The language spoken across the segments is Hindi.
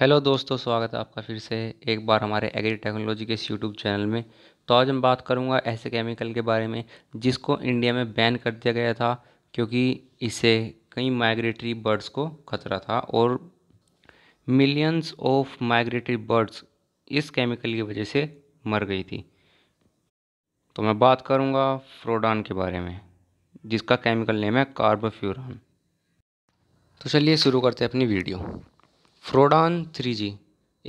हेलो दोस्तों स्वागत है आपका फिर से एक बार हमारे एग्री टेक्नोलॉजी के इस यूट्यूब चैनल में तो आज हम बात करूंगा ऐसे केमिकल के बारे में जिसको इंडिया में बैन कर दिया गया था क्योंकि इससे कई माइग्रेटरी बर्ड्स को खतरा था और मिलियंस ऑफ माइग्रेटरी बर्ड्स इस केमिकल की वजह से मर गई थी तो मैं बात करूँगा फ्रोडान के बारे में जिसका केमिकल नेम है कार्बोफ्यूरान तो चलिए शुरू करते हैं अपनी वीडियो फ्रोडान थ्री जी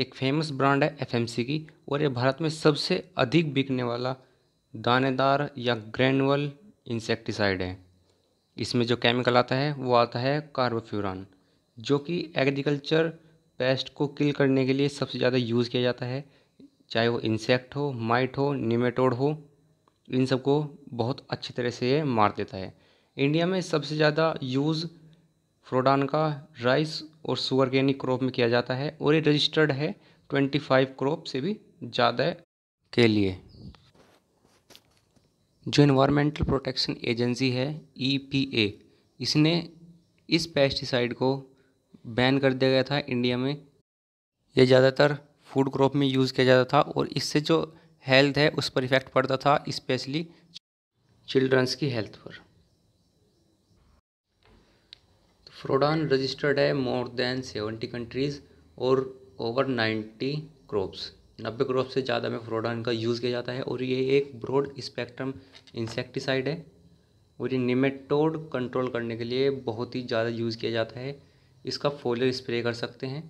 एक फेमस ब्रांड है एफएमसी की और ये भारत में सबसे अधिक बिकने वाला दानेदार या ग्रैनुअल इंसेक्टिसाइड है इसमें जो केमिकल आता है वो आता है कार्बोफ्यूरान जो कि एग्रीकल्चर पेस्ट को किल करने के लिए सबसे ज़्यादा यूज़ किया जाता है चाहे वो इंसेक्ट हो माइट हो निमेटोड हो इन सबको बहुत अच्छी तरह से ये मार देता है इंडिया में सबसे ज़्यादा यूज़ फ्रोडान का राइस और शुगर केनी क्रॉप में किया जाता है और ये रजिस्टर्ड है ट्वेंटी फाइव क्रॉप से भी ज़्यादा के लिए जो इन्वायरमेंटल प्रोटेक्शन एजेंसी है ईपीए e इसने इस पेस्टिसाइड को बैन कर दिया गया था इंडिया में ये ज़्यादातर फूड क्रॉप में यूज़ किया जाता था और इससे जो हेल्थ है उस पर इफ़ेक्ट पड़ता था इस्पेसली चिल्ड्रंस की हेल्थ पर फ्रोडान रजिस्टर्ड है मोर देन सेवेंटी कंट्रीज़ और ओवर नाइन्टी क्रॉप्स नब्बे क्रॉप से ज़्यादा में फ्रोडान का यूज़ किया जाता है और ये एक ब्रॉड स्पेक्ट्रम इंसेक्टिसाइड है और ये निमेटोड कंट्रोल करने के लिए बहुत ही ज़्यादा यूज़ किया जाता है इसका फोलियर स्प्रे कर सकते हैं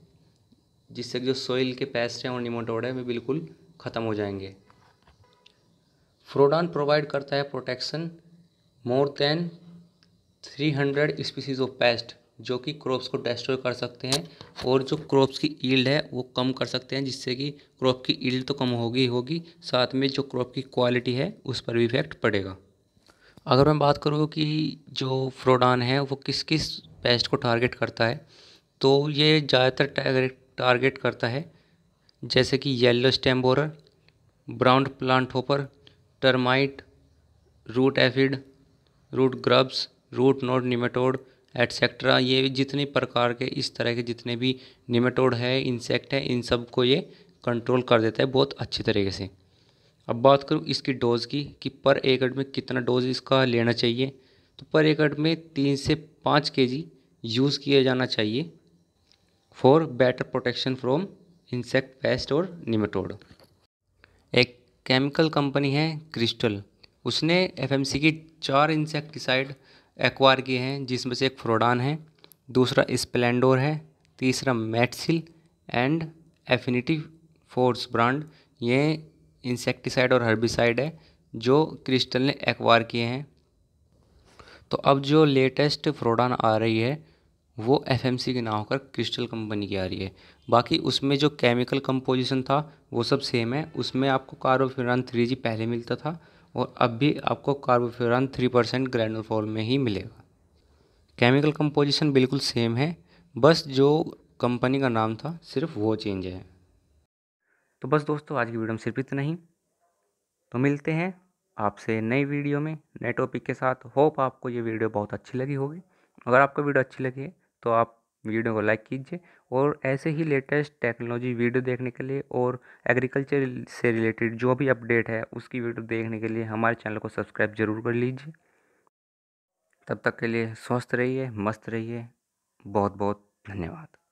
जिससे जो सोइल के पेस्ट हैं और निमोटोड है वे बिल्कुल ख़त्म हो जाएंगे फ्रोडान प्रोवाइड करता है protection more than hundred species of pest जो कि क्रॉप्स को डिस्ट्रॉय कर सकते हैं और जो क्रॉप्स की ईल्ड है वो कम कर सकते हैं जिससे कि क्रॉप की ईल्ड तो कम होगी होगी साथ में जो क्रॉप की क्वालिटी है उस पर भी इफेक्ट पड़ेगा अगर मैं बात करूँ कि जो फ्रोडान है वो किस किस पेस्ट को टारगेट करता है तो ये ज़्यादातर टारगेट करता है जैसे कि yellow stem borer brown plant hopper termite root aphid root grubs root node nematode etcetera ये जितने प्रकार के इस तरह के जितने भी निमेटोड है इंसेक्ट है इन सब को ये कंट्रोल कर देता है बहुत अच्छी तरीके से अब बात करूँ इसकी डोज़ की कि पर एकड़ में कितना डोज इसका लेना चाहिए तो पर एकड़ में तीन से पाँच के जी यूज़ किया जाना चाहिए for better protection from insect pest और निमेटोड एक केमिकल कंपनी है क्रिस्टल उसने एफएमसी की चार इंसेक्टिसाइड एक्वार के हैं जिसमें से एक फ्रोडान है दूसरा स्पलेंडोर है तीसरा मेटसिल एंड एफिनिटी फोर्स ब्रांड ये इंसेक्टिसाइड और हर्बिसाइड है जो क्रिस्टल ने एक्वार किए हैं तो अब जो लेटेस्ट फ्रोडान आ रही है वो एफएमसी के ना होकर क्रिस्टल कंपनी की आ रही है बाकी उसमें जो केमिकल कंपोजिशन था वो सब सेम है उसमें आपको कारोफिरान थ्री जी पहले मिलता था और अब भी आपको carbofuran three percent granule form में ही मिलेगा केमिकल कंपोजिशन बिल्कुल सेम है बस जो कंपनी का नाम था सिर्फ वो चेंज है तो बस दोस्तों आज की वीडियो में सिर्फ इतना ही तो मिलते हैं आपसे नई वीडियो में नए टॉपिक के साथ होप आपको ये वीडियो बहुत अच्छी लगी होगी अगर आपको वीडियो अच्छी लगी है तो आप वीडियो को लाइक कीजिए और ऐसे ही लेटेस्ट टेक्नोलॉजी वीडियो देखने के लिए और एग्रीकल्चर से रिलेटेड जो भी अपडेट है उसकी वीडियो देखने के लिए हमारे चैनल को सब्सक्राइब जरूर कर लीजिए तब तक के लिए स्वस्थ रहिए मस्त रहिए बहुत बहुत धन्यवाद